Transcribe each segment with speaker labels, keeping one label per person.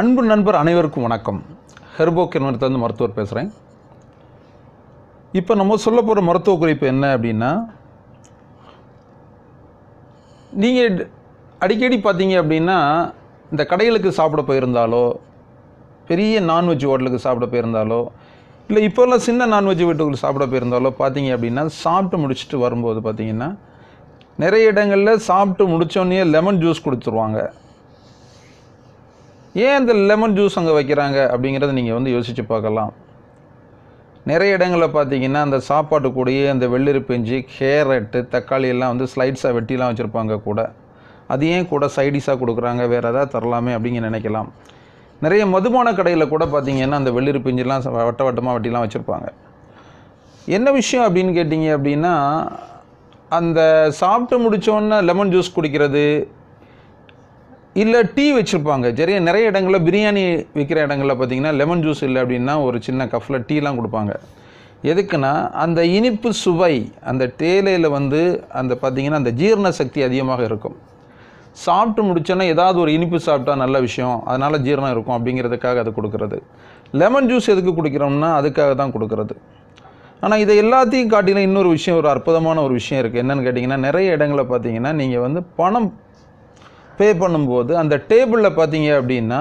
Speaker 1: அன்பு நண்பர் அனைவருக்கும் வணக்கம் ஹெர்போக் நிறுவனத்திலேருந்து மருத்துவர் பேசுகிறேன் இப்போ நம்ம சொல்ல போகிற மருத்துவ குறிப்பு என்ன அப்படின்னா நீங்கள் அடிக்கடி பார்த்தீங்க அப்படின்னா இந்த கடைகளுக்கு சாப்பிட போயிருந்தாலோ பெரிய நான்வெஜ் ஹோட்டலுக்கு சாப்பிட போயிருந்தாலோ இல்லை இப்போல்லாம் சின்ன நான்வெஜ் வீட்டுக்கு சாப்பிட போயிருந்தாலோ பார்த்தீங்க அப்படின்னா சாப்பிட்டு முடிச்சுட்டு வரும்போது பார்த்தீங்கன்னா நிறைய இடங்களில் சாப்பிட்டு முடித்தோன்னே லெமன் ஜூஸ் கொடுத்துருவாங்க ஏன் இந்த லெமன் ஜூஸ் அங்கே வைக்கிறாங்க அப்படிங்கிறத நீங்கள் வந்து யோசித்து பார்க்கலாம் நிறைய இடங்களில் பார்த்தீங்கன்னா அந்த சாப்பாடு கூடயே அந்த வெள்ளரி பிஞ்சு கேரட்டு தக்காளி எல்லாம் வந்து ஸ்லைட்ஸாக வெட்டிலாம் வச்சுருப்பாங்க கூட அது ஏன் கூட சைடிஷாக கொடுக்குறாங்க வேறு எதாவது தரலாமே அப்படிங்க நினைக்கலாம் நிறைய மதுபான கடையில் கூட பார்த்திங்கன்னா அந்த வெள்ளரி பிஞ்சுலாம் வட்ட வட்டமாக வெட்டிலாம் வச்சுருப்பாங்க என்ன விஷயம் அப்படின்னு கேட்டிங்க அப்படின்னா அந்த சாப்பிட்டு முடித்தோன்னே லெமன் ஜூஸ் குடிக்கிறது இல்லை டீ வச்சுருப்பாங்க சரியா நிறைய இடங்களில் பிரியாணி விற்கிற இடங்களில் பார்த்தீங்கன்னா லெமன் ஜூஸ் இல்லை அப்படின்னா ஒரு சின்ன கஃப்பில் டீலாம் கொடுப்பாங்க எதுக்குன்னா அந்த இனிப்பு சுவை அந்த தேலையில் வந்து அந்த பார்த்திங்கன்னா அந்த ஜீரண சக்தி அதிகமாக இருக்கும் சாப்பிட்டு முடிச்சோன்னா ஏதாவது ஒரு இனிப்பு சாப்பிட்டா நல்ல விஷயம் அதனால் ஜீரணம் இருக்கும் அப்படிங்கிறதுக்காக அது கொடுக்குறது லெமன் ஜூஸ் எதுக்கு குடிக்கிறோம்னா அதுக்காக தான் கொடுக்குறது ஆனால் இதை எல்லாத்தையும் காட்டினா இன்னொரு விஷயம் ஒரு அற்புதமான ஒரு விஷயம் இருக்குது என்னென்னு கேட்டிங்கன்னா நிறைய இடங்களில் பார்த்தீங்கன்னா நீங்கள் வந்து பணம் பே பண்ணும்போது அந்த டேபிளில் பார்த்தீங்க அப்படின்னா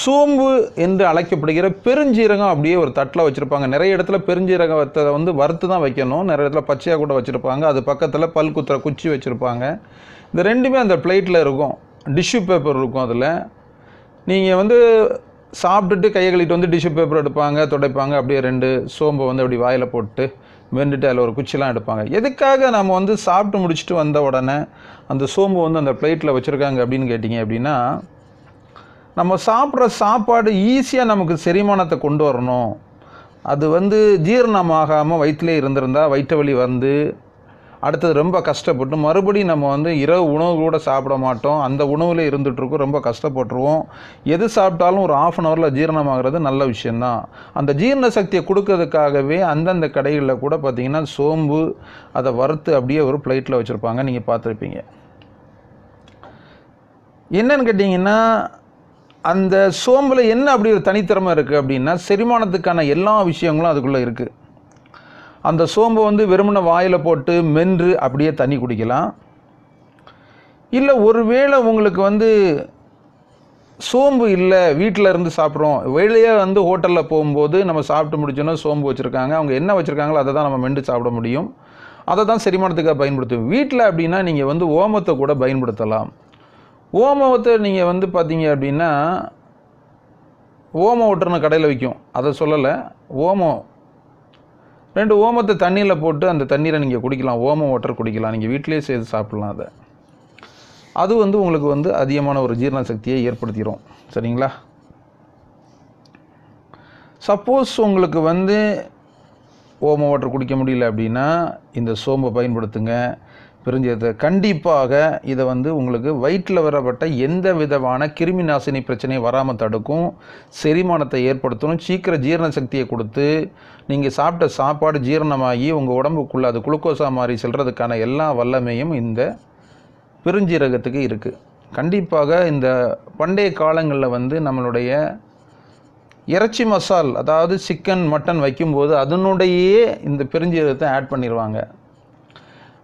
Speaker 1: சோம்பு என்று அழைக்கப்படுகிற பெருஞ்சீரகம் அப்படியே ஒரு தட்டில் வச்சுருப்பாங்க நிறைய இடத்துல பெருஞ்சீரகத்தை வந்து வறுத்து தான் வைக்கணும் நிறைய இடத்துல பச்சையாக கூட வச்சுருப்பாங்க அது பக்கத்தில் பல் குத்துற குச்சி வச்சுருப்பாங்க இந்த ரெண்டுமே அந்த பிளேட்டில் இருக்கும் டிஷ்யூ பேப்பர் இருக்கும் அதில் நீங்கள் வந்து சாப்பிட்டுட்டு கையை கழிட்டு வந்து டிஷ்யூ பேப்பர் எடுப்பாங்க துடைப்பாங்க அப்படியே ரெண்டு சோம்பை வந்து அப்படி வாயில் போட்டு வெந்துட்டு அதில் ஒரு குச்சிலாம் எடுப்பாங்க எதுக்காக நம்ம வந்து சாப்பிட்டு முடிச்சுட்டு வந்த உடனே அந்த சோம்பு வந்து அந்த பிளேட்டில் வச்சுருக்காங்க அப்படின்னு கேட்டிங்க அப்படின்னா நம்ம சாப்பிட்ற சாப்பாடு ஈஸியாக நமக்கு செரிமானத்தை கொண்டு வரணும் அது வந்து ஜீரணமாகாமல் வயிற்றுலேயே இருந்திருந்தால் வயிற்று வலி வந்து அடுத்தது ரொம்ப கஷ்டப்பட்டு மறுபடியும் நம்ம வந்து இரவு உணவு கூட சாப்பிட மாட்டோம் அந்த உணவில் இருந்துகிட்ருக்கோம் ரொம்ப கஷ்டப்பட்டுருவோம் எது சாப்பிட்டாலும் ஒரு ஆஃப் அன் ஹவரில் ஜீரணமாகிறது நல்ல விஷயந்தான் அந்த ஜீரண சக்தியை கொடுக்கறதுக்காகவே அந்தந்த கடைகளில் கூட பார்த்திங்கன்னா சோம்பு அதை வறுத்து அப்படியே ஒரு பிளேட்டில் வச்சுருப்பாங்க நீங்கள் பார்த்துருப்பீங்க என்னன்னு கேட்டிங்கன்னா அந்த சோம்பில் என்ன அப்படி ஒரு தனித்திறமை இருக்குது அப்படின்னா செரிமானத்துக்கான எல்லா விஷயங்களும் அதுக்குள்ளே இருக்குது அந்த சோம்பை வந்து வெறுமனை வாயில் போட்டு மென்று அப்படியே தண்ணி குடிக்கலாம் இல்லை ஒருவேளை உங்களுக்கு வந்து சோம்பு இல்லை வீட்டில் இருந்து சாப்பிட்றோம் வெளியே வந்து ஹோட்டலில் போகும்போது நம்ம சாப்பிட்டு முடிச்சோன்னா சோம்பு வச்சுருக்காங்க அவங்க என்ன வச்சுருக்காங்களோ அதை தான் நம்ம மென்று சாப்பிட முடியும் அதை தான் செரிமானத்துக்காக பயன்படுத்துவோம் வீட்டில் அப்படின்னா நீங்கள் வந்து ஓமத்தை கூட பயன்படுத்தலாம் ஓமத்தை நீங்கள் வந்து பார்த்தீங்க அப்படின்னா ஓமம் ஓட்டுறன கடையில் விற்கும் அதை சொல்லலை ஓமம் ரெண்டு ஓமத்தை தண்ணியில் போட்டு அந்த தண்ணீரை நீங்கள் குடிக்கலாம் ஓம வாட்டர் குடிக்கலாம் நீங்கள் வீட்டிலே செய்து சாப்பிட்லாம் அதை அது வந்து உங்களுக்கு வந்து அதிகமான ஒரு ஜீரண சக்தியை ஏற்படுத்திடும் சரிங்களா சப்போஸ் உங்களுக்கு வந்து ஓம வாட்டர் குடிக்க முடியல அப்படின்னா இந்த சோம்பை பயன்படுத்துங்க பிரிஞ்சது கண்டிப்பாக இதை வந்து உங்களுக்கு வயிற்றில் வரப்பட்ட எந்த விதமான கிருமி நாசினி பிரச்சனையும் வராமல் தடுக்கும் செரிமானத்தை ஏற்படுத்தணும் சீக்கிர ஜீரண சக்தியை கொடுத்து நீங்கள் சாப்பிட்ட சாப்பாடு ஜீரணமாகி உங்கள் உடம்புக்குள்ளே அது குளுக்கோசா மாதிரி செல்கிறதுக்கான எல்லா வல்லமையும் இந்த பெருஞ்சீரகத்துக்கு இருக்குது கண்டிப்பாக இந்த பண்டைய காலங்களில் வந்து நம்மளுடைய இறைச்சி மசால் அதாவது சிக்கன் மட்டன் வைக்கும்போது அதனுடையே இந்த பெருஞ்சீரகத்தை ஆட் பண்ணிடுவாங்க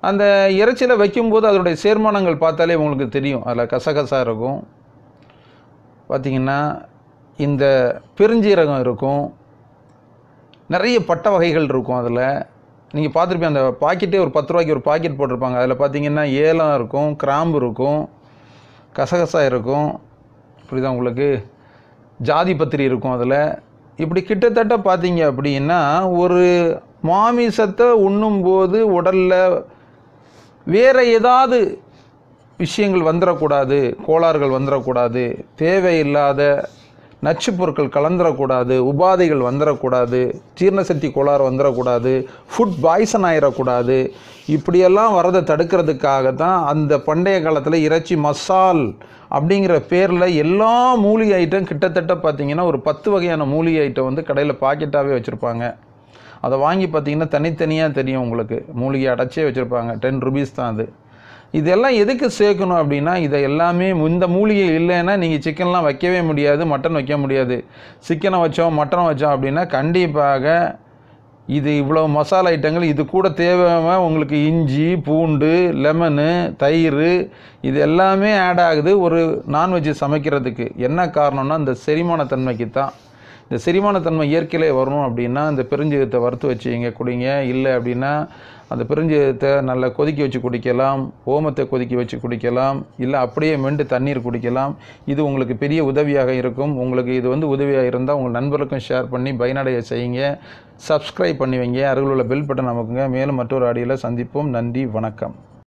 Speaker 1: அந்த இறைச்சியில் வைக்கும்போது அதனுடைய சேர்மானங்கள் பார்த்தாலே உங்களுக்கு தெரியும் அதில் கசகசா இருக்கும் பார்த்திங்கன்னா இந்த பெருஞ்சீரகம் இருக்கும் நிறைய பட்டை வகைகள் இருக்கும் அதில் நீங்கள் பார்த்துருப்பீங்க அந்த பாக்கெட்டே ஒரு பத்து ரூபாய்க்கு ஒரு பாக்கெட் போட்டிருப்பாங்க அதில் பார்த்திங்கன்னா ஏலம் இருக்கும் கிராம்பு இருக்கும் கசகசா இருக்கும் இப்படிதான் உங்களுக்கு ஜாதி பத்திரி இருக்கும் அதில் இப்படி கிட்டத்தட்ட பார்த்தீங்க அப்படின்னா ஒரு மாமிசத்தை உண்ணும்போது உடலில் வேறு ஏதாவது விஷயங்கள் வந்துடக்கூடாது கோளாறுகள் வந்துடக்கூடாது தேவையில்லாத நச்சு பொருட்கள் கலந்துடக்கூடாது உபாதைகள் வந்துடக்கூடாது ஜீர்ணசக்தி கோளாறு வந்துடக்கூடாது ஃபுட் பாய்சன் ஆயிடக்கூடாது இப்படியெல்லாம் வரதை தடுக்கிறதுக்காக தான் அந்த பண்டைய காலத்தில் இறைச்சி மசால் அப்படிங்கிற பேரில் எல்லா மூலிகை ஐட்டம் கிட்டத்தட்ட பார்த்திங்கன்னா ஒரு பத்து வகையான மூலிகை ஐட்டம் வந்து கடையில் பாக்கெட்டாகவே வச்சுருப்பாங்க அதை வாங்கி பார்த்தீங்கன்னா தனித்தனியாக தெரியும் உங்களுக்கு மூலிகை அடைச்சே வச்சுருப்பாங்க டென் ருபீஸ் தான் அது இதெல்லாம் எதுக்கு சேர்க்கணும் அப்படின்னா இதை எல்லாமே இந்த மூலிகை இல்லைன்னா நீங்கள் சிக்கன்லாம் வைக்கவே முடியாது மட்டன் வைக்க முடியாது சிக்கனை வச்சோம் மட்டன் வச்சோம் அப்படின்னா கண்டிப்பாக இது இவ்வளோ மசாலா ஐட்டங்கள் இது கூட தேவையான உங்களுக்கு இஞ்சி பூண்டு லெமனு தயிர் இது எல்லாமே ஆட் ஆகுது ஒரு நான்வெஜ் சமைக்கிறதுக்கு என்ன காரணம்னா இந்த செரிமான தன்மைக்கு தான் இந்த செரிமானத்தன்மை இயற்கையிலே வரணும் அப்படின்னா இந்த பெருஞ்சீரத்தை வறுத்து வச்சு இங்கே குடிங்க இல்லை அப்படின்னா அந்த பெருஞ்சீரத்தை நல்லா கொதிக்க வச்சு குடிக்கலாம் ஓமத்தை கொதிக்க வச்சு குடிக்கலாம் இல்லை அப்படியே மெண்டு தண்ணீர் குடிக்கலாம் இது உங்களுக்கு பெரிய உதவியாக இருக்கும் உங்களுக்கு இது வந்து உதவியாக இருந்தால் உங்கள் நண்பர்களுக்கும் ஷேர் பண்ணி பயனடைய செய்யுங்க சப்ஸ்கிரைப் பண்ணி வைங்க அருகில் உள்ள பெல் பட்டன் அமைக்குங்க மேலும் மற்றொரு ஆடியில் சந்திப்போம் நன்றி வணக்கம்